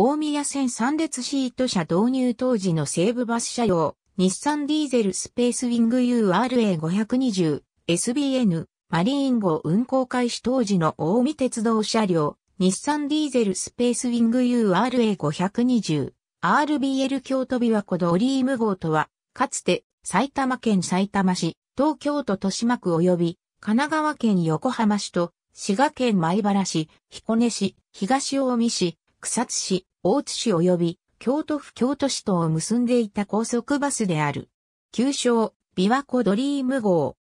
大宮線3列シート車導入当時の西武バス車両、日産ディーゼルスペースウィング URA520、SBN、マリーン号運行開始当時の大見鉄道車両、日産ディーゼルスペースウィング URA520、RBL 京都琵琶湖ドリーム号とは、かつて埼玉県埼玉市、東京都豊島区及び神奈川県横浜市と滋賀県米原市、彦根市、東大見市、草津市、大津市及び京都府京都市とを結んでいた高速バスである。旧称、琵琶湖ドリーム号。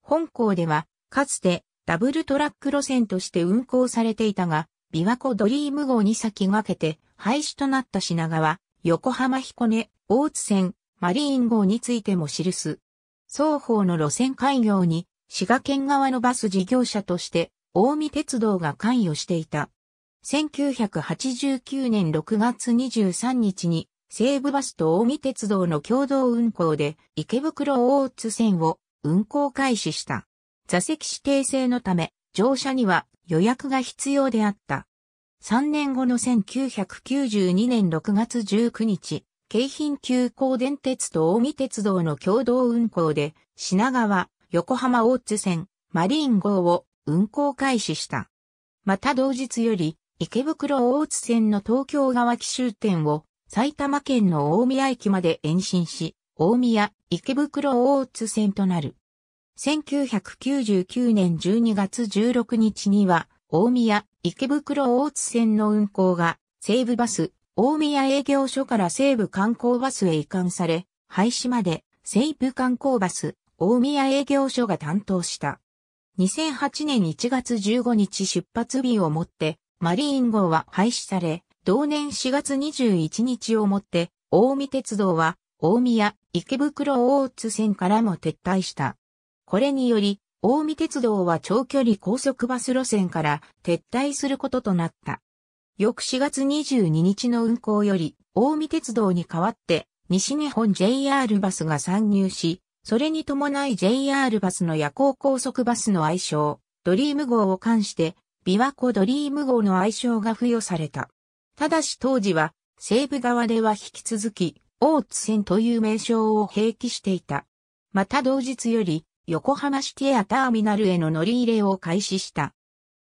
本校では、かつてダブルトラック路線として運行されていたが、琵琶湖ドリーム号に先駆けて廃止となった品川、横浜彦根、大津線、マリーン号についても記す。双方の路線開業に、滋賀県側のバス事業者として、近江鉄道が関与していた。1989年6月23日に西武バスと近江鉄道の共同運行で池袋大津線を運行開始した。座席指定制のため乗車には予約が必要であった。3年後の1992年6月19日、京浜急行電鉄と近江鉄道の共同運行で品川、横浜大津線、マリーン号を運行開始した。また同日より、池袋大津線の東京側奇終点を埼玉県の大宮駅まで延伸し、大宮、池袋大津線となる。1999年12月16日には、大宮、池袋大津線の運行が、西武バス、大宮営業所から西武観光バスへ移管され、廃止まで西武観光バス、大宮営業所が担当した。2008年1月15日出発日をもって、マリーン号は廃止され、同年4月21日をもって、大見鉄道は、大宮、池袋大津線からも撤退した。これにより、大見鉄道は長距離高速バス路線から撤退することとなった。翌4月22日の運行より、大見鉄道に代わって、西日本 JR バスが参入し、それに伴い JR バスの夜行高速バスの愛称、ドリーム号を冠して、琵琶湖ドリーム号の愛称が付与された。ただし当時は、西部側では引き続き、大津線という名称を併記していた。また同日より、横浜シティアターミナルへの乗り入れを開始した。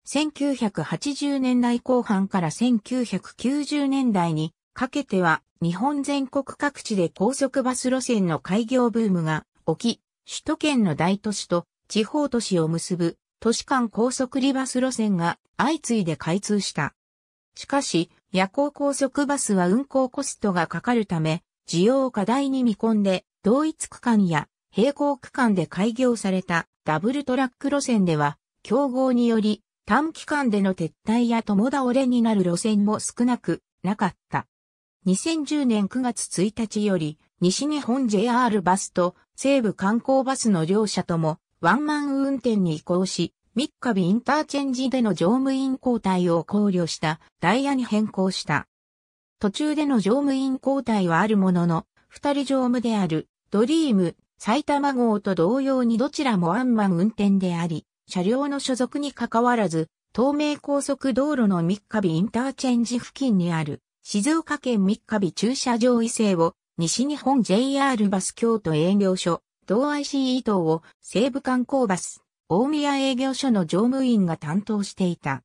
1980年代後半から1990年代にかけては日本全国各地で高速バス路線の開業ブームが起き、首都圏の大都市と地方都市を結ぶ都市間高速リバス路線が相次いで開通した。しかし、夜行高速バスは運行コストがかかるため、需要を課題に見込んで、同一区間や並行区間で開業されたダブルトラック路線では、競合により短期間での撤退や共倒れになる路線も少なくなかった。2010年9月1日より、西日本 JR バスと西部観光バスの両社ともワンマン運転に移行し、三日日インターチェンジでの乗務員交代を考慮したダイヤに変更した。途中での乗務員交代はあるものの、二人乗務であるドリーム、埼玉号と同様にどちらもワンマン運転であり、車両の所属に関わらず、東名高速道路の三日日インターチェンジ付近にある静岡県三日日駐車場移性を西日本 JR バス京都営業所同 ICE 等を西武観光バス、大宮営業所の乗務員が担当していた。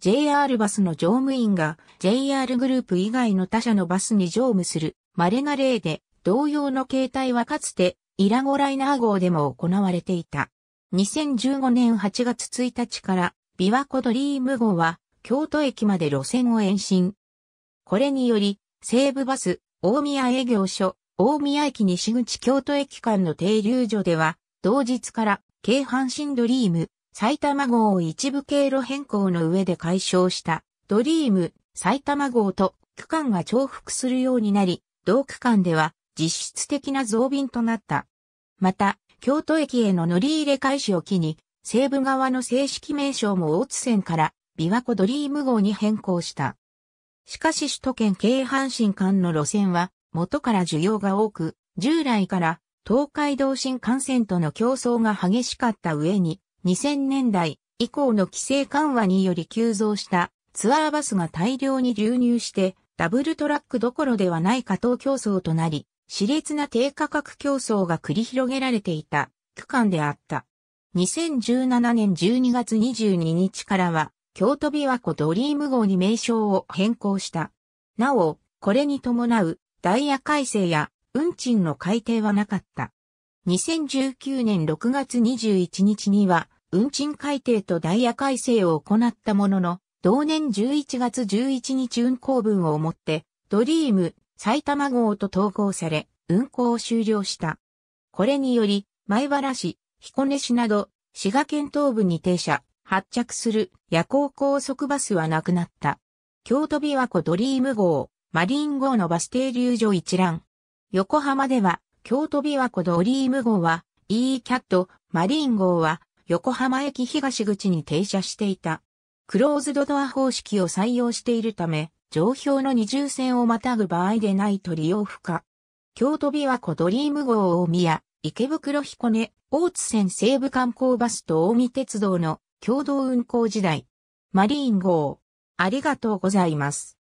JR バスの乗務員が JR グループ以外の他社のバスに乗務する稀な例で同様の形態はかつてイラゴライナー号でも行われていた。2015年8月1日から琵琶湖ドリーム号は京都駅まで路線を延伸。これにより西武バス大宮営業所大宮駅西口京都駅間の停留所では、同日から京阪神ドリーム埼玉号を一部経路変更の上で解消したドリーム埼玉号と区間が重複するようになり、同区間では実質的な増便となった。また、京都駅への乗り入れ開始を機に、西部側の正式名称も大津線から琵琶湖ドリーム号に変更した。しかし首都圏京阪神間の路線は元から需要が多く、従来から東海道新幹線との競争が激しかった上に、2000年代以降の規制緩和により急増したツアーバスが大量に流入して、ダブルトラックどころではない加藤競争となり、熾烈な低価格競争が繰り広げられていた区間であった。2017年12月22日からは、京都琵琶湖ドリーム号に名称を変更した。なお、これに伴うダイヤ改正や運賃の改定はなかった。2019年6月21日には、運賃改定とダイヤ改正を行ったものの、同年11月11日運行分をもって、ドリーム、埼玉号と統合され、運行を終了した。これにより、前原市、彦根市など、滋賀県東部に停車、発着する夜行高速バスはなくなった。京都琵琶湖ドリーム号、マリン号のバス停留所一覧。横浜では、京都琵琶湖ドリーム号は、E キャット、マリン号は、横浜駅東口に停車していた。クローズドドア方式を採用しているため、上表の二重線をまたぐ場合でないと利用不可。京都琵琶湖ドリーム号大宮、池袋彦根、大津線西部観光バスと大見鉄道の共同運行時代。マリーン号。ありがとうございます。